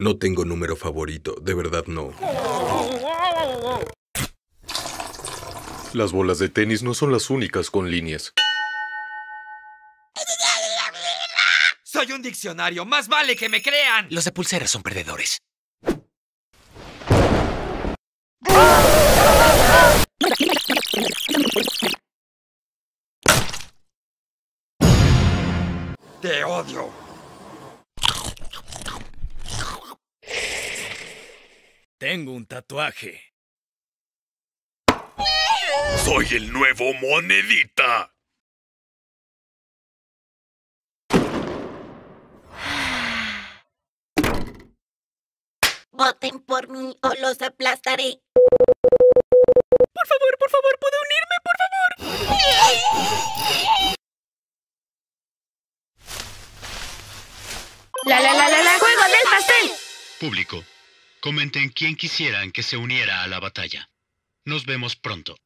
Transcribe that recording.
No tengo número favorito, de verdad no. Las bolas de tenis no son las únicas con líneas. Soy un diccionario, más vale que me crean. Los de pulseras son perdedores. Te odio. Tengo un tatuaje. ¡Soy el nuevo monedita! Voten por mí o los aplastaré. Por favor, por favor, ¿puedo unirme, por favor? La la la la la, juego del pastel. Público, Comenten quién quisieran que se uniera a la batalla. Nos vemos pronto.